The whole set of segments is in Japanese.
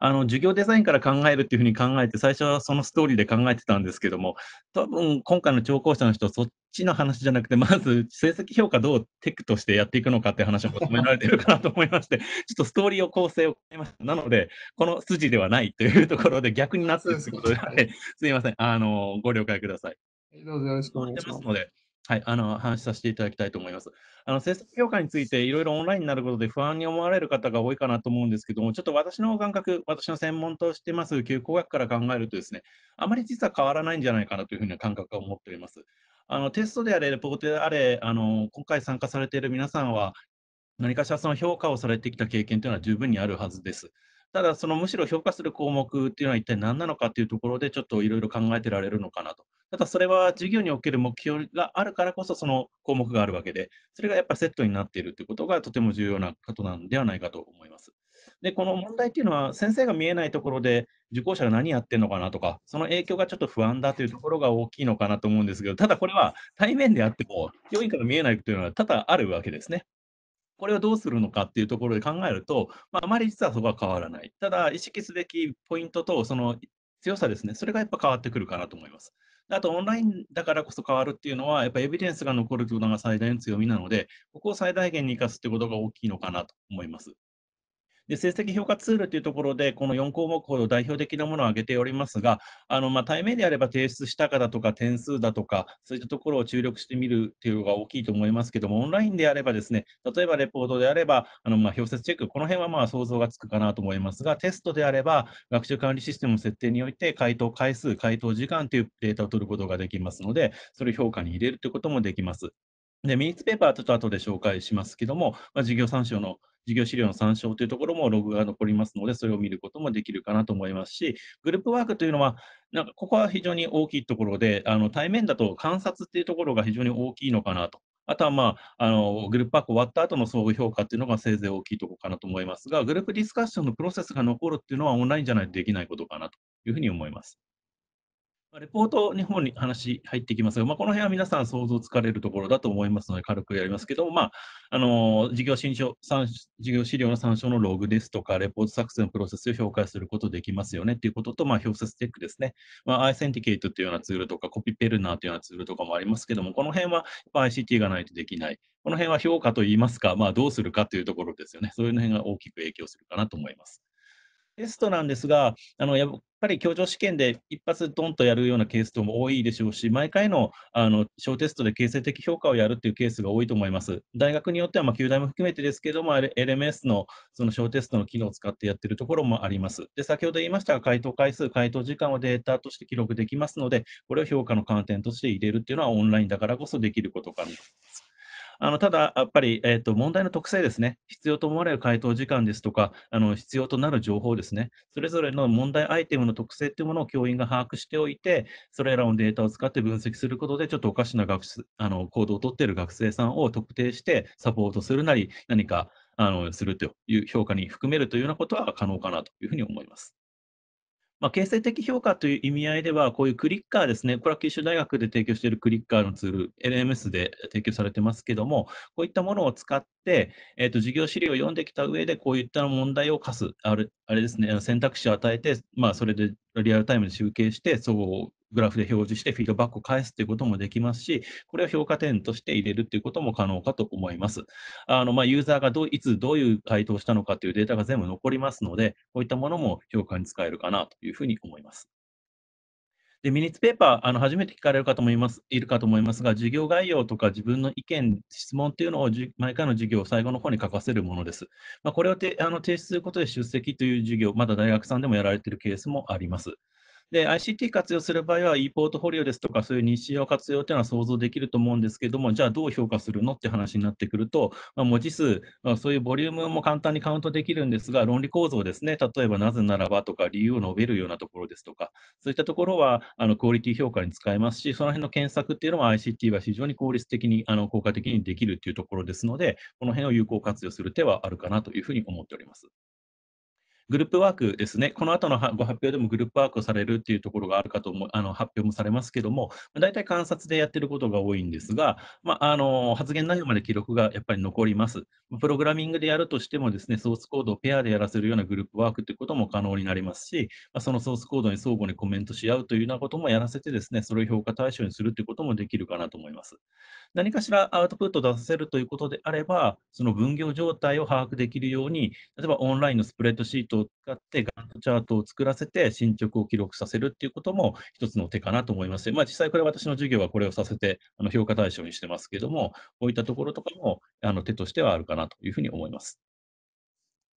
あの、授業デザインから考えるっていうふうに考えて、最初はそのストーリーで考えてたんですけども、多分今回の聴講者の人、そっちの話じゃなくて、まず成績評価どうテックとしてやっていくのかって話を求められてるかなと思いまして、ちょっとストーリーを構成を変えました。なので、この筋ではないというところで逆になってるということで、すみません。あの、ご了解ください。どうぞよろしくお願いします。はい、あの話させていただきたいと思います。あの政策評価についていろいろオンラインになることで不安に思われる方が多いかなと思うんですけども、ちょっと私の感覚、私の専門としてます旧工学から考えるとですね、あまり実は変わらないんじゃないかなというふうな感覚を持っております。あのテストであれ、レポートであれ、あの今回参加されている皆さんは、何かしらその評価をされてきた経験というのは十分にあるはずです。ただ、そのむしろ評価する項目っていうのは一体何なのかというところで、ちょっといろいろ考えてられるのかなと。ただそれは授業における目標があるからこそその項目があるわけで、それがやっぱりセットになっているということがとても重要なことなんではないかと思います。で、この問題っていうのは先生が見えないところで受講者が何やってるのかなとか、その影響がちょっと不安だというところが大きいのかなと思うんですけど、ただこれは対面であっても教員から見えないというのは多々あるわけですね。これをどうするのかっていうところで考えると、まあ、あまり実はそこは変わらない。ただ、意識すべきポイントと、その強さですね、それがやっぱ変わってくるかなと思います。あと、オンラインだからこそ変わるっていうのは、やっぱエビデンスが残るというのが最大の強みなので、ここを最大限に生かすってことが大きいのかなと思います。で成績評価ツールというところで、この4項目ほど代表的なものを挙げておりますが、あのまあ、対面であれば提出したかだとか、点数だとか、そういったところを注力してみるというのが大きいと思いますけども、オンラインであれば、ですね例えばレポートであれば、あのまあ、表説チェック、この辺はまあ想像がつくかなと思いますが、テストであれば、学習管理システムの設定において、回答回数、回答時間というデータを取ることができますので、それを評価に入れるということもできます。で、ミニッツペーパーはちょっと後で紹介しますけども、まあ、事業参照の事業資料の参照というところもログが残りますので、それを見ることもできるかなと思いますし、グループワークというのは、なんかここは非常に大きいところで、あの対面だと観察っていうところが非常に大きいのかなとあとは、まあ、あのグループワーク終わった後の総合評価っていうのがせいぜい大きいところかなと思いますが、グループディスカッションのプロセスが残るっていうのはオンラインじゃないとできないことかなというふうに思います。レポート、日本に話入ってきますが、まあ、この辺は皆さん想像つかれるところだと思いますので、軽くやりますけど、まあ、あの事業新書事業資料の参照のログですとか、レポート作成のプロセスを評価することできますよねということと、まあ、表説テックですね、まあ、アイセンティケートというようなツールとか、コピペルナーというようなツールとかもありますけども、この辺は ICT がないとできない、この辺は評価といいますか、まあ、どうするかというところですよね、そういうの辺が大きく影響するかなと思います。テストなんですが、あのやっぱり教場試験で一発ドンとやるようなケースとも多いでしょうし、毎回のあの小テストで形成的評価をやるっていうケースが多いと思います。大学によっては、まあ、旧大も含めてですけども、LMS のその小テストの機能を使ってやってるところもあります。で、先ほど言いましたが、回答回数、回答時間をデータとして記録できますので、これを評価の観点として入れるっていうのは、オンラインだからこそできることかなと思います。あのただ、やっぱり、えーと、問題の特性ですね、必要と思われる回答時間ですとか、あの必要となる情報ですね、それぞれの問題アイテムの特性というものを教員が把握しておいて、それらのデータを使って分析することで、ちょっとおかしな学あの行動をとっている学生さんを特定して、サポートするなり、何かあのするという評価に含めるというようなことは可能かなというふうに思います。まあ、形成的評価という意味合いでは、こういうクリッカーですね、これは九州大学で提供しているクリッカーのツール、LMS で提供されてますけども、こういったものを使って、えー、と授業資料を読んできた上で、こういった問題を課す、あれあれですね、選択肢を与えて、まあ、それでリアルタイムで集計して、総合グラフで表示してフィードバックを返すということもできますし、これを評価点として入れるということも可能かと思います。あのまあ、ユーザーがどいつどういう回答をしたのかというデータが全部残りますので、こういったものも評価に使えるかなというふうに思います。でミニッツペーパー、あの初めて聞かれる方もいますいるかと思いますが、授業概要とか自分の意見、質問というのを毎回の授業、最後の方に書かせるものです。まあ、これをてあの提出することで出席という授業、まだ大学さんでもやられているケースもあります。で、ICT 活用する場合は e ポートフォリオですとか、そういう日常活用というのは想像できると思うんですけども、じゃあどう評価するのって話になってくると、まあ、文字数、まあ、そういうボリュームも簡単にカウントできるんですが、論理構造ですね、例えばなぜならばとか、理由を述べるようなところですとか、そういったところはあのクオリティ評価に使えますし、その辺の検索っていうのも ICT は非常に効率的に、あの効果的にできるっていうところですので、この辺を有効活用する手はあるかなというふうに思っております。グループワークですね、この後のご発表でもグループワークをされるっていうところがあるかと思あの発表もされますけども、大体観察でやってることが多いんですが、まあ、あの発言内容まで記録がやっぱり残ります。プログラミングでやるとしてもですね、ソースコードをペアでやらせるようなグループワークということも可能になりますし、そのソースコードに相互にコメントし合うというようなこともやらせてですね、それを評価対象にするということもできるかなと思います。何かしらアウトプットを出せるということであれば、その分業状態を把握できるように、例えばオンラインのスプレッドシートを使って、ガントチャートを作らせて、進捗を記録させるっていうことも一つの手かなと思います。まあ、実際これ私の授業はこれをさせて、あの評価対象にしてますけども、こういったところとかもあの手としてはあるかなというふうに思います。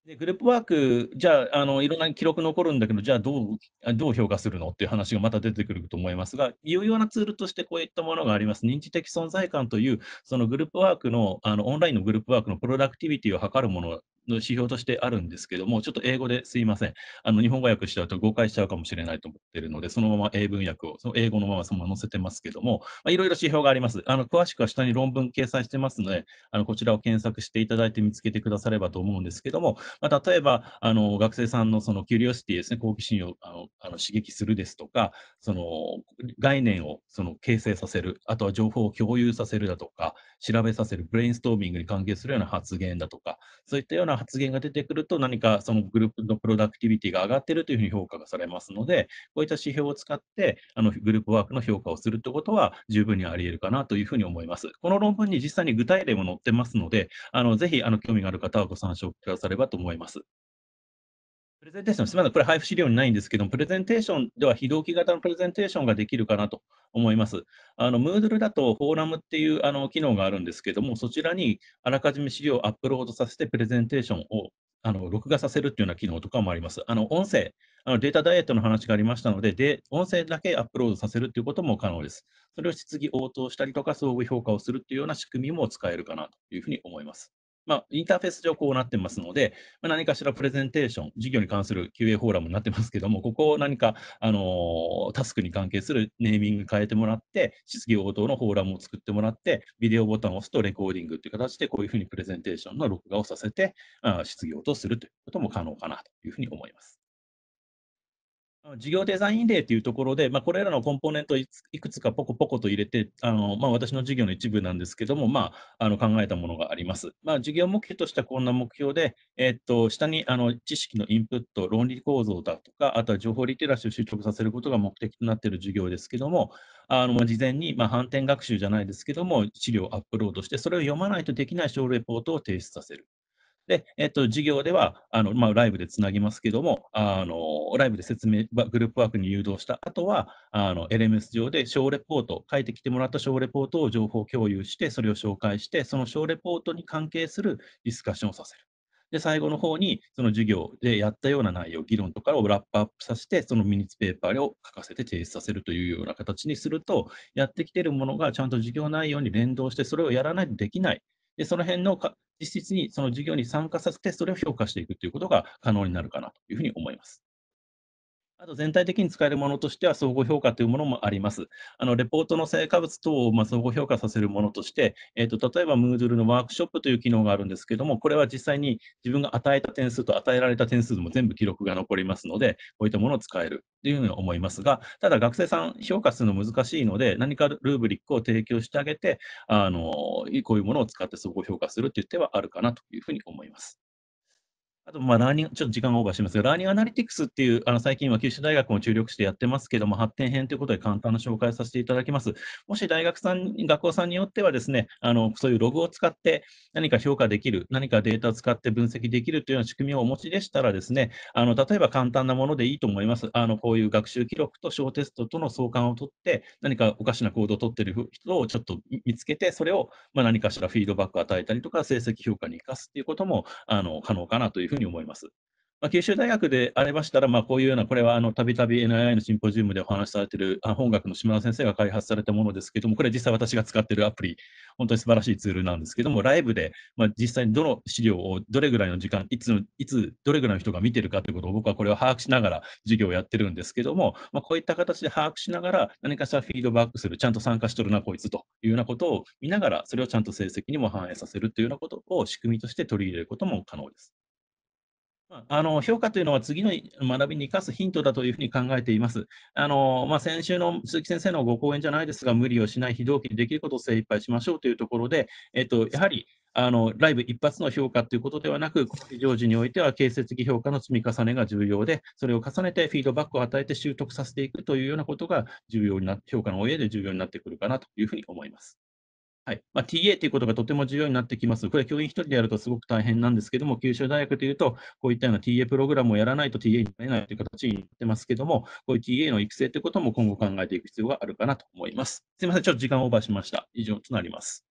でグループワーク、じゃああの、いろんな記録残るんだけど、じゃあどうどう評価するのっていう話がまた出てくると思いますが、有用なツールとしてこういったものがあります。認知的存在感という、そのグループワークのあの、オンラインのグループワークのプロダクティビティを測るものの指標としてあるんですけども、ちょっと英語ですいません。あの日本語訳しちゃうと誤解しちゃうかもしれないと思ってるので、そのまま英文訳を、その英語のままそのまま載せてますけども、まいろいろ指標があります。あの詳しくは下に論文掲載してますので、あのこちらを検索していただいて見つけてくださればと思うんですけども、まあ、例えばあの学生さんのそのキュリオシティですね、好奇心をあのあの刺激するですとか、その概念をその形成させる、あとは情報を共有させるだとか、調べさせる、ブレインストーミングに関係するような発言だとか、そういったような発言が出てくると、何かそのグループのプロダクティビティが上がっているというふうに評価がされますので、こういった指標を使ってあのグループワークの評価をするということは十分にあり得るかなというふうに思います。この論文に実際に具体例も載ってますので、あのぜひあの興味がある方はご参照くださればと思います。レゼンテーション、すみません、これ配布資料にないんですけども、プレゼンテーションでは非同期型のプレゼンテーションができるかなと思います。あの Moodle だとフォーラムっていうあの機能があるんですけども、そちらにあらかじめ資料をアップロードさせてプレゼンテーションをあの録画させるっていうような機能とかもあります。あの音声、あのデータダイエットの話がありましたのでで、音声だけアップロードさせるっていうことも可能です。それを質疑応答したりとか、相互評価をするっていうような仕組みも使えるかなというふうに思います。まあ、インターフェース上こうなってますので、まあ、何かしらプレゼンテーション、事業に関する QA フォーラムになってますけども、ここを何か、あのー、タスクに関係するネーミング変えてもらって、質疑応答のフォーラムを作ってもらって、ビデオボタンを押すとレコーディングという形で、こういうふうにプレゼンテーションの録画をさせて、あ質疑応答するということも可能かなというふうに思います。事業デザインデーというところで、まあ、これらのコンポーネントをいくつかポコポコと入れて、あのまあ、私の事業の一部なんですけども、まあ、あの考えたものがあります。まあ、事業目標としてはこんな目標で、えっと下にあの知識のインプット、論理構造だとか、あとは情報リテラシーを習得させることが目的となっている授業ですけども、あの事前に、まあ、反転学習じゃないですけども、資料をアップロードして、それを読まないとできない小レポートを提出させる。で、えっと、授業では、あの、まあ、ライブでつなぎますけども、あの、ライブで説明、グループワークに誘導した後は、あの、LMS 上で小レポート、書いてきてもらった小レポートを情報共有して、それを紹介して、その小レポートに関係するディスカッションをさせる。で、最後の方に、その授業でやったような内容、議論とかをラップアップさせて、そのミニツペーパーを書かせて提出させるというような形にすると、やってきているものがちゃんと授業内容に連動して、それをやらないとできない。で、その辺の実質にその事業に参加させて、それを評価していくということが可能になるかなというふうに思います。あと全体的に使えるものとしては総合評価というものもあります。あのレポートの成果物等をま総合評価させるものとして、えーと、と例えば Moodle のワークショップという機能があるんですけども、これは実際に自分が与えた点数と与えられた点数も全部記録が残りますので、こういったものを使えるというふうに思いますが、ただ学生さん評価するの難しいので、何かルーブリックを提供してあげて、あのこういうものを使って総合評価するという手はあるかなというふうに思います。あと、まあ、ラーニング、ちょっと時間がオーバーしますが、ラーニングアナリティクスっていう、あの、最近は九州大学も注力してやってますけども、発展編ということで簡単な紹介させていただきます。もし大学さん、学校さんによってはですね、あの、そういうログを使って何か評価できる、何かデータを使って分析できるというような仕組みをお持ちでしたらですね、あの、例えば簡単なものでいいと思います。あの、こういう学習記録と小テストとの相関を取って、何かおかしな行動を取っている人をちょっと見つけて、それを、ま何かしらフィードバックを与えたりとか、成績評価に生かすということも、あの、可能かなというふうにうに思います。まあ、九州大学でありましたら、まあ、こういうような、これはたびたび NII のシンポジウムでお話しされているあ本学の島田先生が開発されたものですけども、これ実際私が使っているアプリ、本当に素晴らしいツールなんですけども、ライブで、まあ、実際にどの資料をどれぐらいの時間、いつの、いつどれぐらいの人が見てるかということを僕はこれを把握しながら授業をやってるんですけども、まあ、こういった形で把握しながら何かしらフィードバックする、ちゃんと参加しとるな、こいつというようなことを見ながら、それをちゃんと成績にも反映させるというようなことを仕組みとして取り入れることも可能です。あの評価というのは次の学びに生かすヒントだというふうに考えています。あのまあ、先週の鈴木先生のご講演じゃないですが、無理をしない、非同期にできることを精一杯しましょうというところで、えっと、やはりあのライブ一発の評価ということではなく、この非常時においては、形成的評価の積み重ねが重要で、それを重ねてフィードバックを与えて習得させていくというようなことが重要にな評価の上で重要になってくるかなというふうに思います。はいまあ、TA ということがとても重要になってきます。これは教員1人でやるとすごく大変なんですけども、九州大学というと、こういったような TA プログラムをやらないと TA になれないという形になってますけども、こういう TA の育成ということも今後考えていく必要があるかなと思います。すみません、ちょっと時間オーバーしました。以上となります。